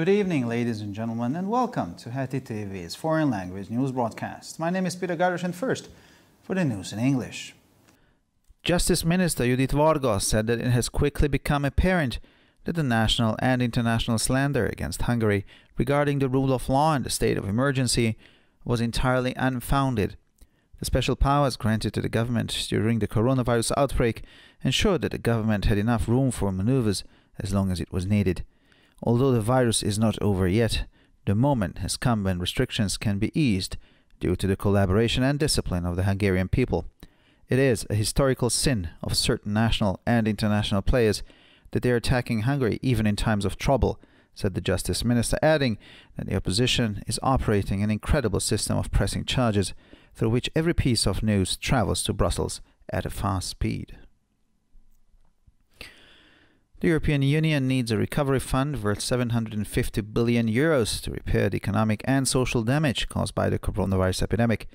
Good evening, ladies and gentlemen, and welcome to Hati TV's foreign language news broadcast. My name is Peter Garish, and first, for the news in English. Justice Minister Judith Vargas said that it has quickly become apparent that the national and international slander against Hungary regarding the rule of law and the state of emergency was entirely unfounded. The special powers granted to the government during the coronavirus outbreak ensured that the government had enough room for maneuvers as long as it was needed. Although the virus is not over yet, the moment has come when restrictions can be eased due to the collaboration and discipline of the Hungarian people. It is a historical sin of certain national and international players that they are attacking Hungary even in times of trouble, said the Justice Minister, adding that the opposition is operating an incredible system of pressing charges through which every piece of news travels to Brussels at a fast speed. The European Union needs a recovery fund worth 750 billion euros to repair the economic and social damage caused by the coronavirus epidemic,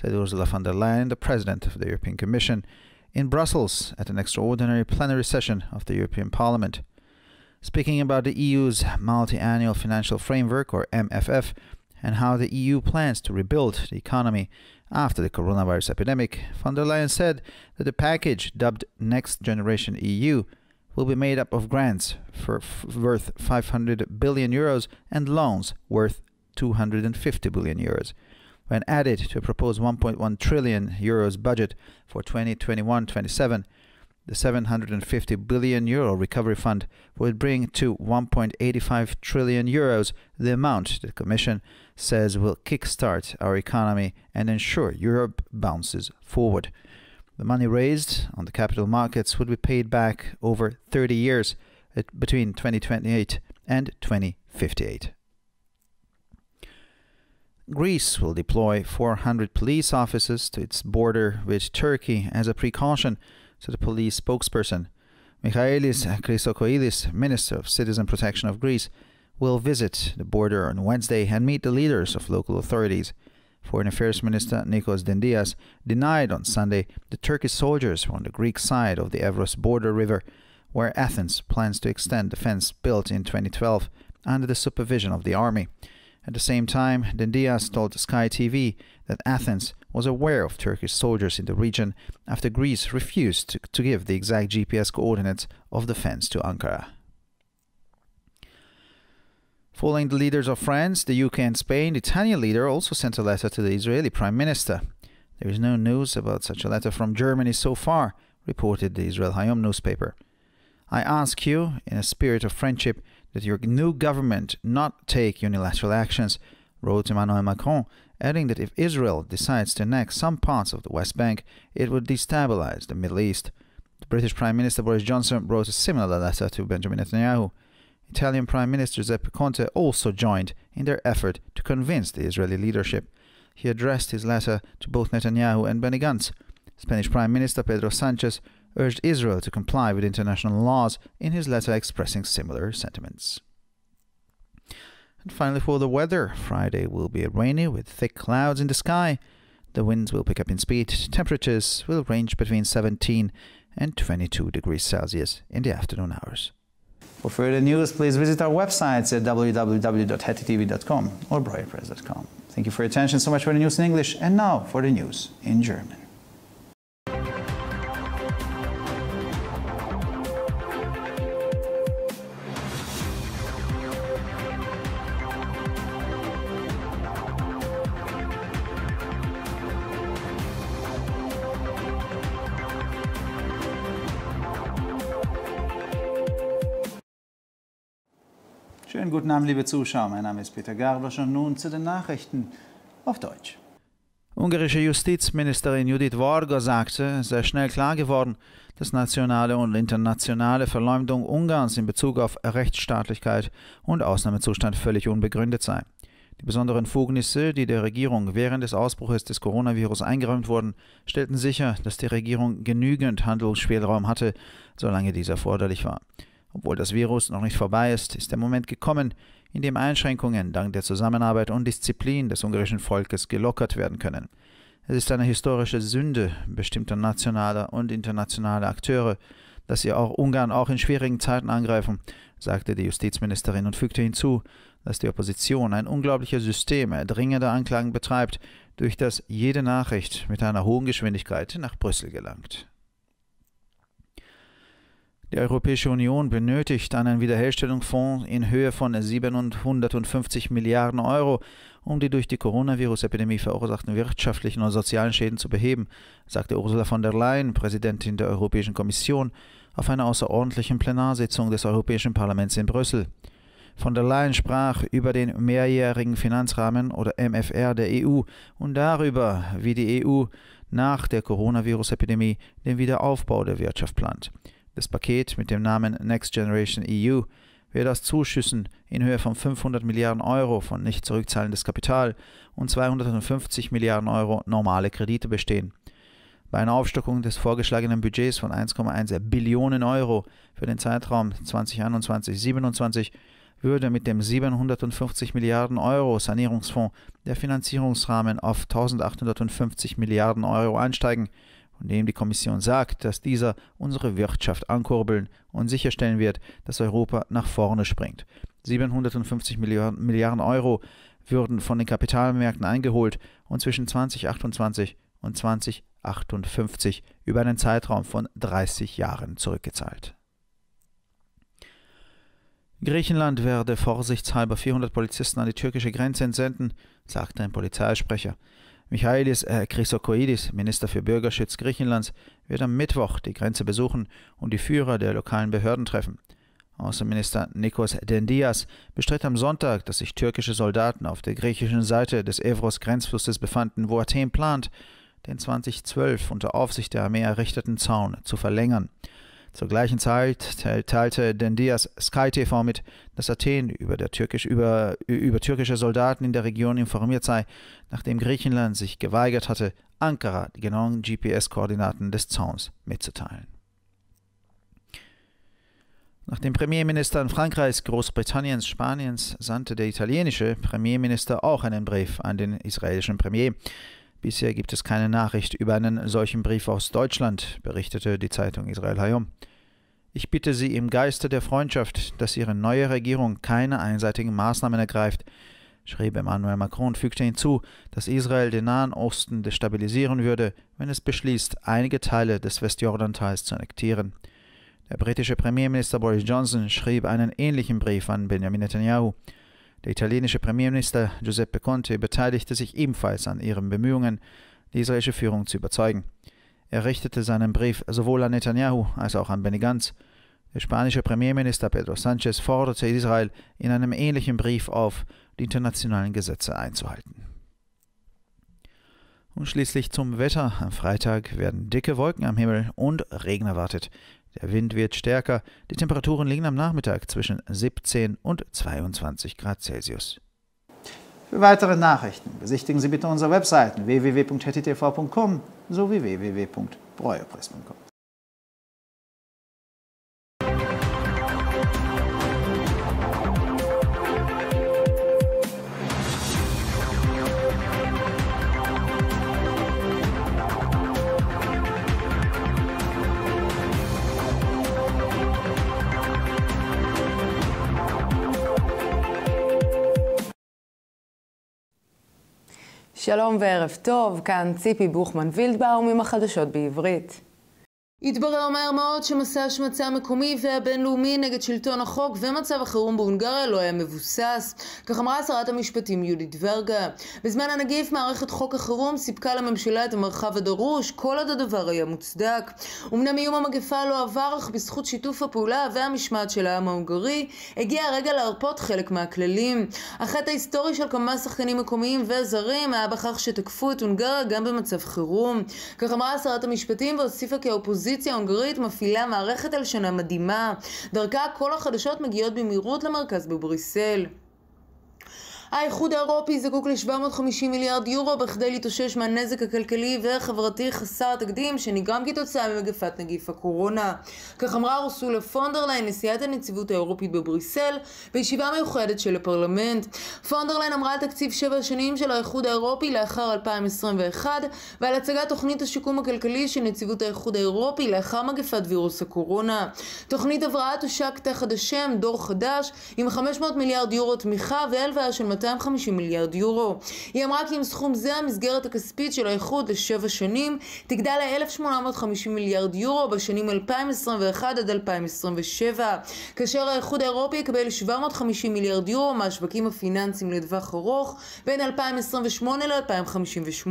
said Ursula von der Leyen, the president of the European Commission, in Brussels at an extraordinary plenary session of the European Parliament. Speaking about the EU's multi-annual financial framework or MFF and how the EU plans to rebuild the economy after the coronavirus epidemic, von der Leyen said that the package dubbed Next Generation EU will be made up of grants for worth 500 billion euros and loans worth 250 billion euros. When added to a proposed 1.1 trillion euros budget for 2021-27, the 750 billion euro recovery fund would bring to 1.85 trillion euros the amount the Commission says will kickstart our economy and ensure Europe bounces forward. The money raised on the capital markets would be paid back over 30 years between 2028 and 2058. Greece will deploy 400 police officers to its border with Turkey as a precaution, said the police spokesperson. Michaelis Chrysokoidis, Minister of Citizen Protection of Greece, will visit the border on Wednesday and meet the leaders of local authorities. Foreign Affairs Minister Nikos Dendias denied on Sunday the Turkish soldiers were on the Greek side of the Evros border river, where Athens plans to extend the fence built in 2012 under the supervision of the army. At the same time, Dendias told Sky TV that Athens was aware of Turkish soldiers in the region after Greece refused to, to give the exact GPS coordinates of the fence to Ankara. Following the leaders of France, the UK, and Spain, the Italian leader also sent a letter to the Israeli Prime Minister. There is no news about such a letter from Germany so far, reported the Israel Hayom newspaper. I ask you, in a spirit of friendship, that your new government not take unilateral actions, wrote Emmanuel Macron, adding that if Israel decides to annex some parts of the West Bank, it would destabilize the Middle East. The British Prime Minister Boris Johnson wrote a similar letter to Benjamin Netanyahu. Italian Prime Minister Giuseppe Conte also joined in their effort to convince the Israeli leadership. He addressed his letter to both Netanyahu and Benny Gantz. Spanish Prime Minister Pedro Sanchez urged Israel to comply with international laws in his letter expressing similar sentiments. And finally, for the weather, Friday will be rainy with thick clouds in the sky. The winds will pick up in speed. Temperatures will range between 17 and 22 degrees Celsius in the afternoon hours. For further news, please visit our websites at www.hettytv.com or briarpress.com. Thank you for your attention so much for the news in English, and now for the news in German. Schönen guten Abend, liebe Zuschauer. Mein Name ist Peter Garbasch und nun zu den Nachrichten auf Deutsch. Ungarische Justizministerin Judith Varga sagte, sehr schnell klar geworden, dass nationale und internationale Verleumdung Ungarns in Bezug auf Rechtsstaatlichkeit und Ausnahmezustand völlig unbegründet sei. Die besonderen Fugnisse, die der Regierung während des Ausbruches des Coronavirus eingeräumt wurden, stellten sicher, dass die Regierung genügend Handlungsspielraum hatte, solange dies erforderlich war. Obwohl das Virus noch nicht vorbei ist, ist der Moment gekommen, in dem Einschränkungen dank der Zusammenarbeit und Disziplin des ungarischen Volkes gelockert werden können. Es ist eine historische Sünde bestimmter nationaler und internationaler Akteure, dass sie auch Ungarn auch in schwierigen Zeiten angreifen, sagte die Justizministerin und fügte hinzu, dass die Opposition ein unglaubliches System dringender Anklagen betreibt, durch das jede Nachricht mit einer hohen Geschwindigkeit nach Brüssel gelangt. Die Europäische Union benötigt einen Wiederherstellungsfonds in Höhe von 750 Milliarden Euro, um die durch die Coronavirus-Epidemie verursachten wirtschaftlichen und sozialen Schäden zu beheben, sagte Ursula von der Leyen, Präsidentin der Europäischen Kommission, auf einer außerordentlichen Plenarsitzung des Europäischen Parlaments in Brüssel. Von der Leyen sprach über den mehrjährigen Finanzrahmen oder MFR der EU und darüber, wie die EU nach der Coronavirus-Epidemie den Wiederaufbau der Wirtschaft plant. Das Paket mit dem Namen Next Generation EU wird aus Zuschüssen in Höhe von 500 Milliarden Euro von nicht zurückzahlendes Kapital und 250 Milliarden Euro normale Kredite bestehen. Bei einer Aufstockung des vorgeschlagenen Budgets von 1,1 Billionen Euro für den Zeitraum 2021 2027 würde mit dem 750 Milliarden Euro Sanierungsfonds der Finanzierungsrahmen auf 1850 Milliarden Euro ansteigen und dem die Kommission sagt, dass dieser unsere Wirtschaft ankurbeln und sicherstellen wird, dass Europa nach vorne springt. 750 Milliarden Euro würden von den Kapitalmärkten eingeholt und zwischen 2028 und 2058 über einen Zeitraum von 30 Jahren zurückgezahlt. Griechenland werde vorsichtshalber 400 Polizisten an die türkische Grenze entsenden, sagte ein Polizeisprecher. Michaelis äh, Chrysokoidis, Minister für Bürgerschutz Griechenlands, wird am Mittwoch die Grenze besuchen und die Führer der lokalen Behörden treffen. Außenminister Nikos Dendias bestritt am Sonntag, dass sich türkische Soldaten auf der griechischen Seite des Evros-Grenzflusses befanden, wo Athen plant, den 2012 unter Aufsicht der Armee errichteten Zaun zu verlängern. Zur gleichen Zeit teilte Dendias Sky TV mit, dass Athen über, Türkisch, über, über türkische Soldaten in der Region informiert sei, nachdem Griechenland sich geweigert hatte, Ankara die genauen GPS-Koordinaten des Zauns mitzuteilen. Nach den Premierministern Frankreichs, Großbritanniens, Spaniens sandte der italienische Premierminister auch einen Brief an den israelischen Premier. Bisher gibt es keine Nachricht über einen solchen Brief aus Deutschland, berichtete die Zeitung Israel Hayom. Ich bitte Sie im Geiste der Freundschaft, dass Ihre neue Regierung keine einseitigen Maßnahmen ergreift, schrieb Emmanuel Macron und fügte hinzu, dass Israel den Nahen Osten destabilisieren würde, wenn es beschließt, einige Teile des Westjordantals zu annektieren. Der britische Premierminister Boris Johnson schrieb einen ähnlichen Brief an Benjamin Netanyahu. Der italienische Premierminister Giuseppe Conte beteiligte sich ebenfalls an ihren Bemühungen, die israelische Führung zu überzeugen. Er richtete seinen Brief sowohl an Netanyahu als auch an Benny Gantz. Der spanische Premierminister Pedro Sánchez forderte Israel in einem ähnlichen Brief auf, die internationalen Gesetze einzuhalten. Und schließlich zum Wetter. Am Freitag werden dicke Wolken am Himmel und Regen erwartet. Der Wind wird stärker. Die Temperaturen liegen am Nachmittag zwischen 17 und 22 Grad Celsius. Für weitere Nachrichten besichtigen Sie bitte unsere Webseiten www.htv.com sowie www.breuerpress.com. שלום וערב טוב, כאן ציפי בוכמן וילדבאום עם החדשות בעברית. התברר מהר מאוד שמסע השמצה המקומי והבינלאומי נגד שלטון החוק ומצב החירום בהונגריה לא היה מבוסס. כך אמרה שרת המשפטים יהודית ורגה. בזמן הנגיף מערכת חוק החירום סיפקה לממשלה את המרחב הדרוש כל עוד הדבר היה מוצדק. אמנם איום המגפה לא עבר אך בזכות שיתוף הפעולה והמשמעת של העם ההונגרי הגיע הרגע להרפות חלק מהכללים. החטא ההיסטורי של כמה שחקנים מקומיים וזרים היה בכך שתקפו את הונגריה גם במצב חירום. כך אמרה שרת המשפטים והוסיפה כי האופוזיציה האינקוויזיציה ההונגרית מפעילה מערכת הלשנה מדהימה, דרכה כל החדשות מגיעות במהירות למרכז בבריסל. האיחוד האירופי זקוק ל-750 מיליארד יורו בכדי להתאושש מהנזק הכלכלי והחברתי חסר התקדים שנגרם כתוצאה ממגפת נגיף הקורונה. כך אמרה אורסולה פונדרליין, נשיאת הנציבות האירופית בבריסל, בישיבה מיוחדת של הפרלמנט. פונדרליין אמרה על תקציב שבע שנים של האיחוד האירופי לאחר 2021 ועל הצגת תוכנית השיקום הכלכלי של נציבות האיחוד האירופי לאחר מגפת וירוס הקורונה. תוכנית הבראה תושק תחת השם דור חדש עם 500 מיליארד יורו תמיכה והלוואה של 250 מיליארד יורו. היא אמרה כי עם סכום זה המסגרת הכספית של האיחוד לשבע שנים תגדל ל-1,850 מיליארד יורו בשנים 2021 עד 2027, כאשר האיחוד האירופי יקבל 750 מיליארד יורו מהשווקים הפיננסיים לטווח ארוך בין 2028 ל-2058.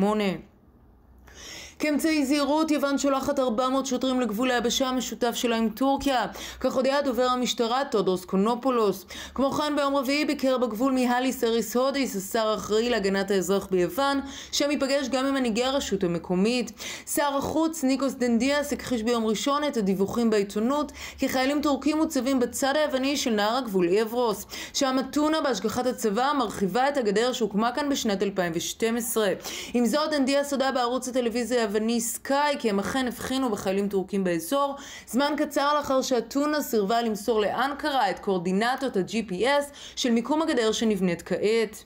כאמצעי זהירות, יוון שולחת 400 שוטרים לגבול היבשה המשותף שלה עם טורקיה. כך הודיע דובר המשטרה טודוס קונופולוס. כמו כן, ביום רביעי ביקר בגבול מהליס אריס הודיס, השר האחראי להגנת האזרח ביוון, שם ייפגש גם עם מנהיגי הרשות המקומית. שר החוץ ניקוס דנדיאס הכחיש ביום ראשון את הדיווחים בעיתונות כי חיילים טורקים מוצבים בצד היווני של נהר הגבול אברוס. שם אתונה בהשגחת הצבא מרחיבה את הגדר שהוקמה כאן בשנת 2012. עם זאת, דנדיאס הודה בערוץ הטלוויזיה היווני סקאי, כי הם אכן הבחינו בחיילים טורקים באזור. זמן קצר לאחר שאתונה סירבה למסור לאנקרה את קורדינטות ה-GPS של מיקום הגדר שנבנית כעת.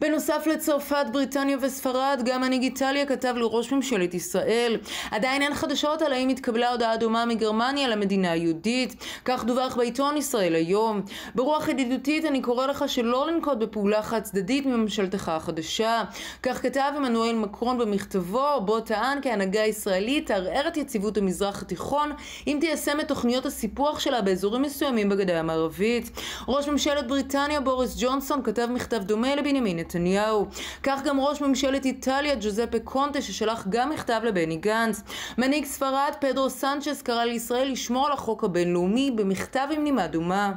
בנוסף לצרפת, בריטניה וספרד, גם מנהיג איטליה כתב לראש ממשלת ישראל. עדיין אין חדשות על האם התקבלה הודעה דומה מגרמניה למדינה היהודית. כך דווח בעיתון ישראל היום. ברוח ידידותית אני קורא לך שלא לנקוט בפעולה חד צדדית מממשלתך החדשה. כך כתב עמנואל מקרון במכתבו, בו טען כי ההנהגה הישראלית תערער את יציבות המזרח התיכון אם תיישם את תוכניות הסיפוח שלה באזורים מסוימים בגדה המערבית. ראש ממשלת בריטניה בוריס ג'ונסון כתב מכתב דומה לבנימין נתניהו. כך גם ראש ממשלת איטליה ג'וזפה קונטה ששלח גם מכתב לבני גנץ. מנהיג ספרד פדרו סנצ'ס קרא לישראל לשמור על החוק הבינלאומי במכתב עם נימה דומה.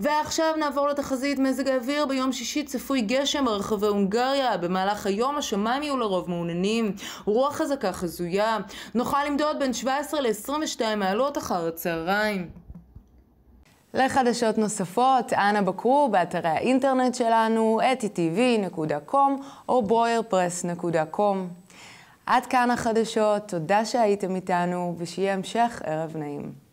ועכשיו נעבור לתחזית מזג האוויר. ביום שישי צפוי גשם ברחבי הונגריה. במהלך היום השמיים יהיו לרוב מעוננים. רוח חזקה חזויה. נוכל למדוד בין 17 ל-22 מעלות אחר הצהריים. לחדשות נוספות, אנא בקרו באתרי האינטרנט שלנו, etti.tv.com או ברוירפרס.com. עד כאן החדשות, תודה שהייתם איתנו, ושיהיה המשך ערב נעים.